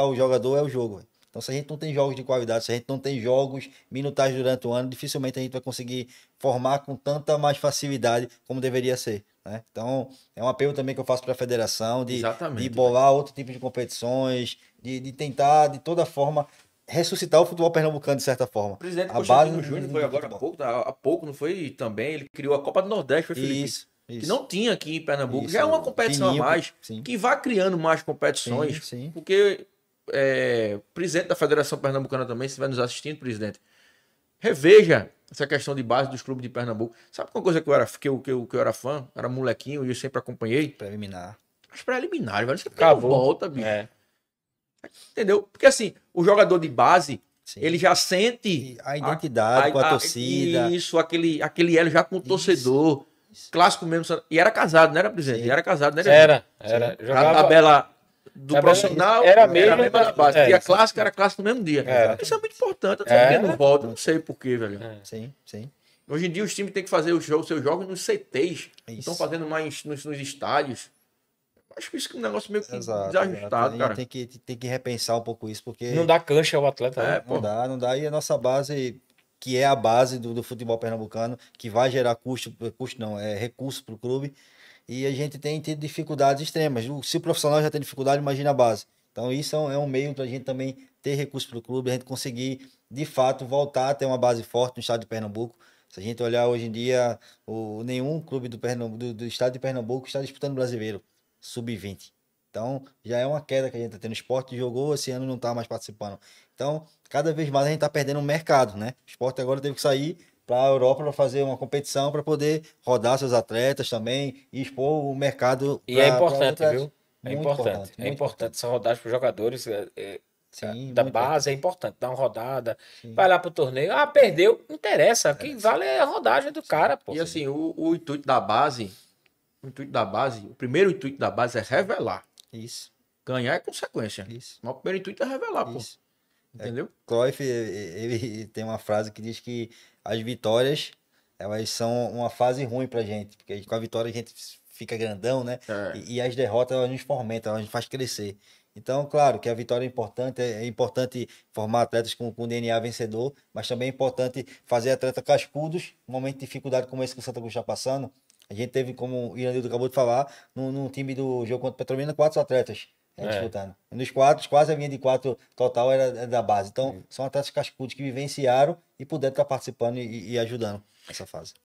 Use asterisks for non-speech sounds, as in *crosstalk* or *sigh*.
o jogador é o jogo. Então, se a gente não tem jogos de qualidade, se a gente não tem jogos, minutais durante o ano, dificilmente a gente vai conseguir formar com tanta mais facilidade como deveria ser. Né? Então, é um apelo também que eu faço para a federação de, de bolar né? outro tipo de competições, de, de tentar de toda forma ressuscitar o futebol pernambucano de certa forma. O presidente a Constantino base Júnior foi agora há pouco, tá? há pouco, não foi também? Ele criou a Copa do Nordeste, foi Felipe. Isso. Isso. Que não tinha aqui em Pernambuco. Isso, Já é uma competição Fininho, a mais. Sim. Que vá criando mais competições. Sim, sim. Porque é, presidente da Federação Pernambucana também, se vai nos assistindo, presidente, reveja essa questão de base dos clubes de Pernambuco. Sabe uma coisa que eu era, que eu, que eu, que eu era fã? Era molequinho e eu sempre acompanhei. Preliminar. As preliminares, velho. Você é Cavou. volta, bicho. É. Entendeu? Porque assim, o jogador de base, Sim. ele já sente. E a identidade a, a, com a, a, torcida. Isso, aquele, aquele já com o isso, torcedor. Clássico mesmo. E era casado, não era, presidente? era casado, não era? Era, era. Jogava... A tabela do é era, profissional era, mesmo, era a base. É, e a clássica era clássico no mesmo dia. É. Isso é muito importante. Eu é. não volta, não sei porquê, velho. É. Sim, sim. Hoje em dia os times têm que fazer os jogos, seus jogos nos CTs. Estão fazendo mais nos, nos estádios. Acho que isso é um negócio meio Exato, desajustado, cara. Tem que, tem que repensar um pouco isso, porque. Não dá cancha ao atleta, né? é, né? Não dá, não dá. E a nossa base, que é a base do, do futebol pernambucano, que vai gerar custo, custo não, é recurso para o clube e a gente tem tido dificuldades extremas. Se o profissional já tem dificuldade, imagina a base. Então, isso é um é meio para a gente também ter recursos para o clube, a gente conseguir, de fato, voltar a ter uma base forte no estado de Pernambuco. Se a gente olhar hoje em dia, o, nenhum clube do, do, do estado de Pernambuco está disputando o brasileiro, sub-20. Então, já é uma queda que a gente está tendo. O esporte jogou esse ano não está mais participando. Então, cada vez mais a gente está perdendo o mercado, né? O esporte agora teve que sair para a Europa para fazer uma competição para poder rodar seus atletas também e expor o mercado. E pra, é importante, viu? É importante, importante, é importante. essa rodagem para os jogadores. É, é Sim, é, da base é importante, dar uma rodada, Sim. vai lá para o torneio. Ah, perdeu, não interessa. O que vale é a rodagem do Sim. cara, pô. E assim, o, o intuito da base, o intuito da base, o primeiro intuito da base é revelar. Isso. Ganhar é consequência. Isso. Mas o primeiro intuito é revelar, Isso. pô. É, Entendeu? É, Cruyff, ele, *laughs* tem uma frase que diz que as vitórias, elas são uma fase ruim pra gente. Porque com a vitória a gente fica grandão, né? É. E, e, as derrotas, elas nos fomentam, elas nos faz crescer. Então, claro que a vitória é importante, é, é importante formar atletas com, com DNA vencedor, mas também é importante fazer atletas cascudos, um momento de dificuldade como esse que o Santa Cruz está passando. A gente teve, como o Irandildo acabou de falar, num, num time do jogo contra o Petrolina, quatro atletas é, é. disputando. Nos quatro, quase a minha de quatro total era, da base. Então, é. são atletas cascudos que vivenciaram e puderam estar participando e, e ajudando nessa fase.